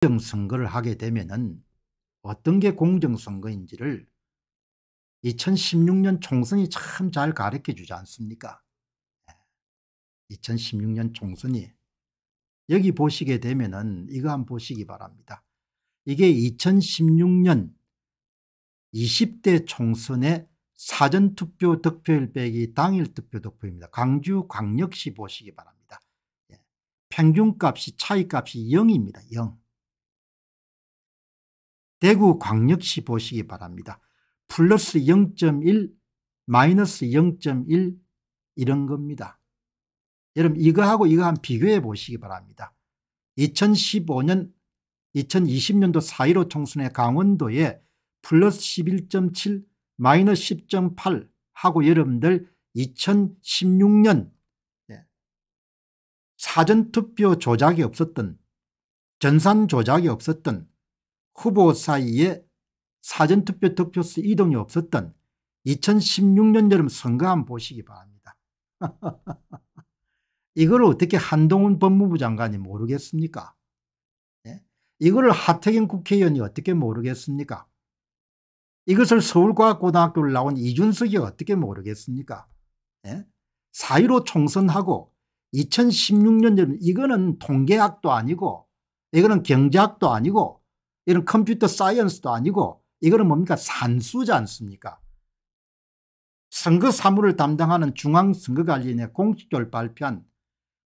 공정선거를 하게 되면 은 어떤 게 공정선거인지를 2016년 총선이 참 잘 가르쳐 주지 않습니까 2016년 예. 총선이 여기 보시게 되면 은 이거 한번 보시기 바랍니다. 이게 2016년 20대 총선의 사전투표 득표율 빼기 당일 투표 득표입니다. 광주 광역시 보시기 바랍니다. 예. 평균값이 차이값이 0입니다. 0. 대구 광역시 보시기 바랍니다. 플러스 0.1 마이너스 0.1 이런 겁니다. 여러분 이거하고 이거 한 비교해 보시기 바랍니다. 2015년 2020년도 4.15 총선의 강원도에 플러스 11.7 마이너스 10.8 하고 여러분들 2016년 예, 사전투표 조작이 없었던 전산 조작이 없었던 후보 사이에 사전투표 득표수 이동이 없었던 2016년 여름 선거 한번 보시기 바랍니다. 이걸 어떻게 한동훈 법무부 장관이 모르겠습니까? 예? 이거를 하태경 국회의원이 어떻게 모르겠습니까? 이것을 서울과학고등학교를 나온 이준석이 어떻게 모르겠습니까? 예? 4.15 총선하고 2016년 여름 이거는 통계학도 아니고 이거는 경제학도 아니고 이런 컴퓨터 사이언스도 아니고 이거는 뭡니까 산수지 않습니까 선거 사무를 담당하는 중앙선거관리위원 공식적으로 발표한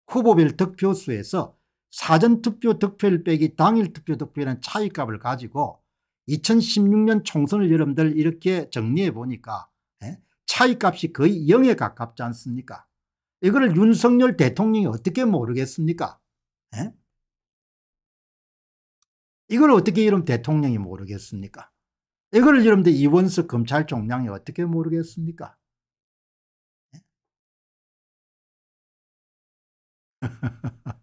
후보별 득표수에서 사전투표 득표율 빼기 당일투표 득표율은 차이값을 가지고 2016년 총선을 여러분들 이렇게 정리해 보니까 예? 차이값이 거의 0에 가깝지 않습니까 이거를 윤석열 대통령이 어떻게 모르겠습니까 에? 예? 이걸 어떻게 이름 대통령이 모르겠습니까? 이걸 이름대 이원석 검찰총장이 어떻게 모르겠습니까? 예?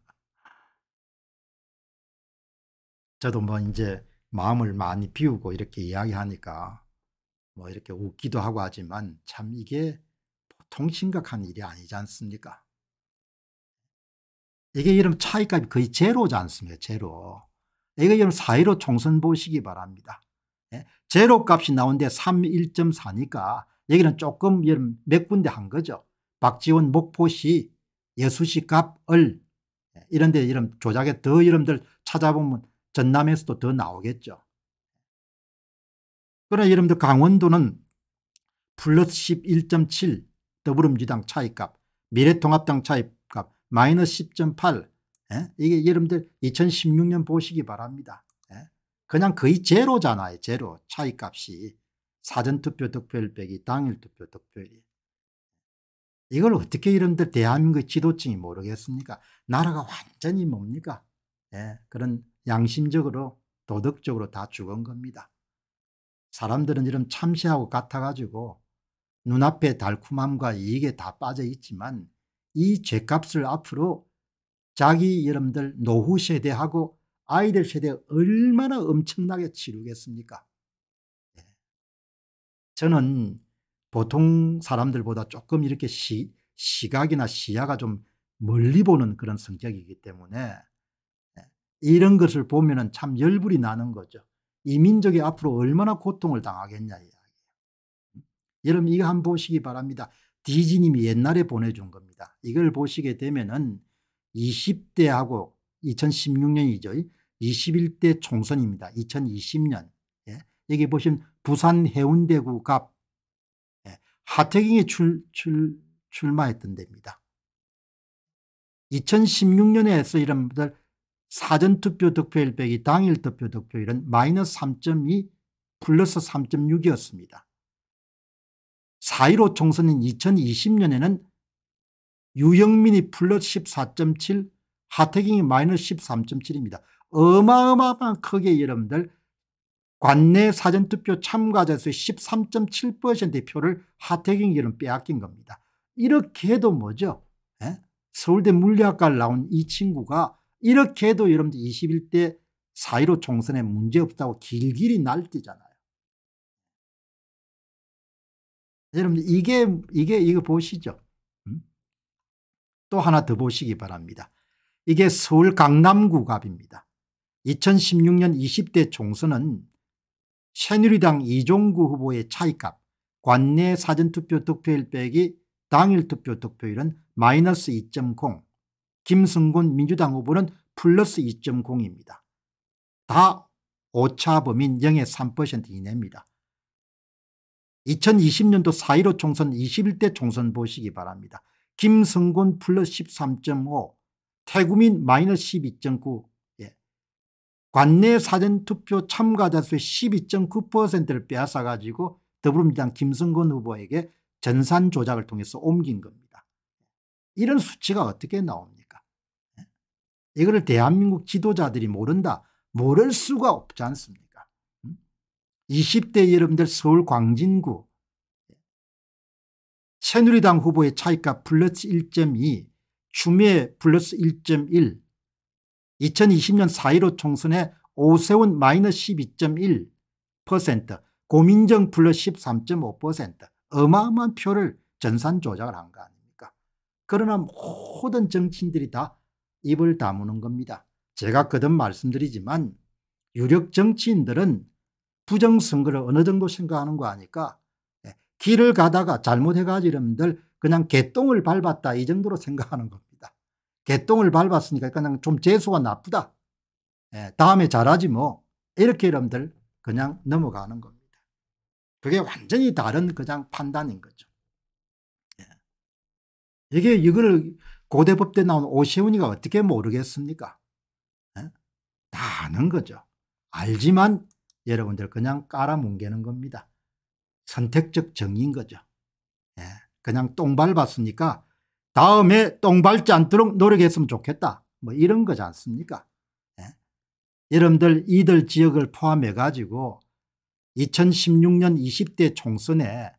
저도 뭐 이제 마음을 많이 비우고 이렇게 이야기하니까 뭐 이렇게 웃기도 하고 하지만 참 이게 보통 심각한 일이 아니지 않습니까? 이게 이름 차이값이 거의 제로지 않습니까? 제로. 이거 여러분 4.15 총선 보시기 바랍니다. 예? 제로 값이 나온데 3 1.4니까 여기는 조금 여러분 몇 군데 한 거죠. 박지원 목포시 예수시 갑을 예, 이런 데 이름 조작에 더 이름들 찾아보면 전남에서도 더 나오겠죠. 그러나 이름들 강원도는 플러스 11.7 더불어민주당 차이값 미래통합당 차이값 마이너스 10.8 예? 이게 여러분들 2016년 보시기 바랍니다. 예? 그냥 거의 제로잖아요. 제로 차이값이 사전투표 득표율 빼기 당일투표 득표율이. 이걸 어떻게 여러분들 대한민국 지도층이 모르겠습니까? 나라가 완전히 뭡니까? 예? 그런 양심적으로 도덕적으로 다 죽은 겁니다. 사람들은 이런 참시하고 같아가지고 눈앞에 달콤함과 이익에 다 빠져 있지만 이 죄값을 앞으로 자기 여러분들 노후 세대하고 아이들 세대 얼마나 엄청나게 치르겠습니까? 예. 저는 보통 사람들보다 조금 이렇게 시, 시각이나 시야가 좀 멀리 보는 그런 성격이기 때문에 예. 이런 것을 보면 참 열불이 나는 거죠. 이 민족이 앞으로 얼마나 고통을 당하겠냐 이야기예요. 음. 여러분 이거 한번 보시기 바랍니다. 디즈님이 옛날에 보내준 겁니다. 이걸 보시게 되면은 20대하고 2016년이죠. 21대 총선입니다. 2020년. 예. 여기 보시면 부산 해운대구갑 예. 하태경이 출, 출, 출마했던 데입니다. 2016년에서 이런 분들 사전투표 득표일 빼기 당일 투표 득표일은 마이너스 3.2 플러스 3.6이었습니다. 4.15 총선인 2020년에는 유영민이 플러스 14.7 하태경이 마이너스 13.7입니다. 어마어마한 크게 여러분들 관내 사전투표 참가자 수의 13.7%의 표를 하태경 이 여러분 빼앗긴 겁니다. 이렇게 해도 뭐죠? 에? 예? 서울대 물리학과를 나온 이 친구가 이렇게 해도 여러분들 21대 4.15 총선에 문제없다고 길길이 날뛰잖아요. 여러분들 이게 이게 이거 보시죠. 또 하나 더 보시기 바랍니다. 이게 서울 강남구갑입니다. 2016년 20대 총선은 새누리당 이종구 후보의 차이값 관내 사전투표 득표율 빼기 당일 투표 득표율은 마이너스 2.0 김승곤 민주당 후보는 플러스 2.0입니다. 다 오차 범인 0의 3% 이내입니다. 2020년도 4.15 총선 21대 총선 보시기 바랍니다. 김성곤 플러스 13.5, 태구민 마이너스 12.9, 예. 관내 사전투표 참가자 수의 12.9%를 빼앗아가지고 더불어민주당 김성곤 후보에게 전산 조작을 통해서 옮긴 겁니다. 이런 수치가 어떻게 나옵니까? 예. 이거를 대한민국 지도자들이 모른다. 모를 수가 없지 않습니까? 20대 음? 여러분들 서울 광진구 새누리당 후보의 차이가 플러스 1.2 추미애 플러스 1.1 2020년 4.15 총선에 오세훈 마이너스 12.1% 고민정 플러스 13.5% 어마어마한 표를 전산 조작을 한 거 아닙니까 그러나 모든 정치인들이 다 입을 다무는 겁니다 제가 거듭 말씀드리지만 유력 정치인들은 부정선거를 어느 정도 생각하는 거 아니까 길을 가다가 잘못해가지고 여러분들 그냥 개똥을 밟았다 이 정도로 생각하는 겁니다. 개똥을 밟았으니까 그냥 좀 재수가 나쁘다. 예, 다음에 잘하지 뭐 이렇게 여러분들 그냥 넘어가는 겁니다. 그게 완전히 다른 그냥 판단인 거죠. 예. 이게 이걸 고대법대 나온 오세훈이가 어떻게 모르겠습니까? 예? 다 아는 거죠. 알지만 여러분들 그냥 깔아뭉개는 겁니다. 선택적 정의인 거죠. 예. 그냥 똥 밟았으니까 다음에 똥 밟지 않도록 노력했으면 좋겠다. 뭐 이런 거지 않습니까? 예. 여러분들 이들 지역을 포함해 가지고 2016년 20대 총선에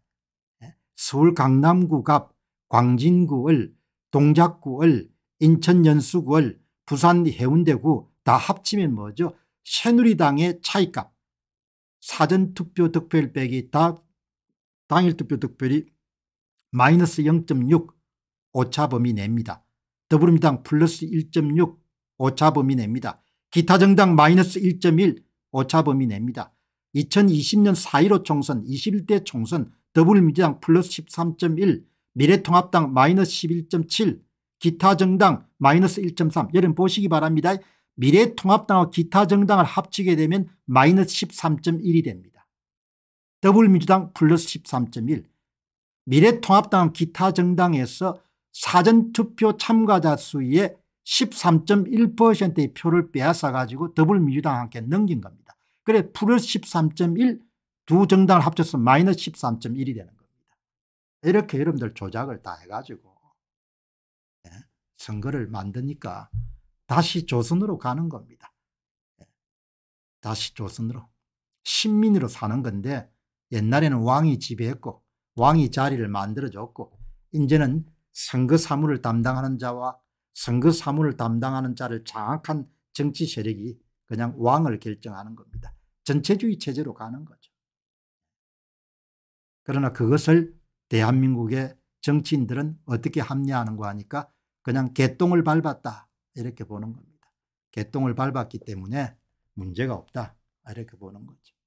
예, 서울 강남구갑 광진구을 동작구을 인천 연수구을 부산 해운대구 다 합치면 뭐죠? 새누리당의 차이값 사전투표 득표율 빼기 다 당일 투표 득표율이 마이너스 0.6 오차범위 냅니다. 더불어민당 플러스 1.6 오차범위 냅니다. 기타 정당 마이너스 1.1 오차범위 냅니다. 2020년 4.15 총선 21대 총선 더불어민주당 플러스 13.1 미래통합당 마이너스 11.7 기타 정당 마이너스 1.3 여러분 보시기 바랍니다. 미래통합당과 기타 정당을 합치게 되면 마이너스 13.1이 됩니다. 더불민주당 플러스 13.1 미래통합당 기타 정당에서 사전투표 참가자 수의 13.1%의 표를 빼앗아가지고 더불민주당 함께 넘긴 겁니다. 그래 플러스 13.1 두 정당을 합쳐서 마이너스 13.1이 되는 겁니다. 이렇게 여러분들 조작을 다 해가지고 예, 선거를 만드니까 다시 조선으로 가는 겁니다. 예, 다시 조선으로 신민으로 사는 건데 옛날에는 왕이 지배했고 왕이 자리를 만들어줬고 이제는 선거 사무를 담당하는 자와 선거 사무를 담당하는 자를 장악한 정치 세력이 그냥 왕을 결정하는 겁니다. 전체주의 체제로 가는 거죠. 그러나 그것을 대한민국의 정치인들은 어떻게 합리하는가 하니까 그냥 개똥을 밟았다 이렇게 보는 겁니다. 개똥을 밟았기 때문에 문제가 없다 이렇게 보는 거죠.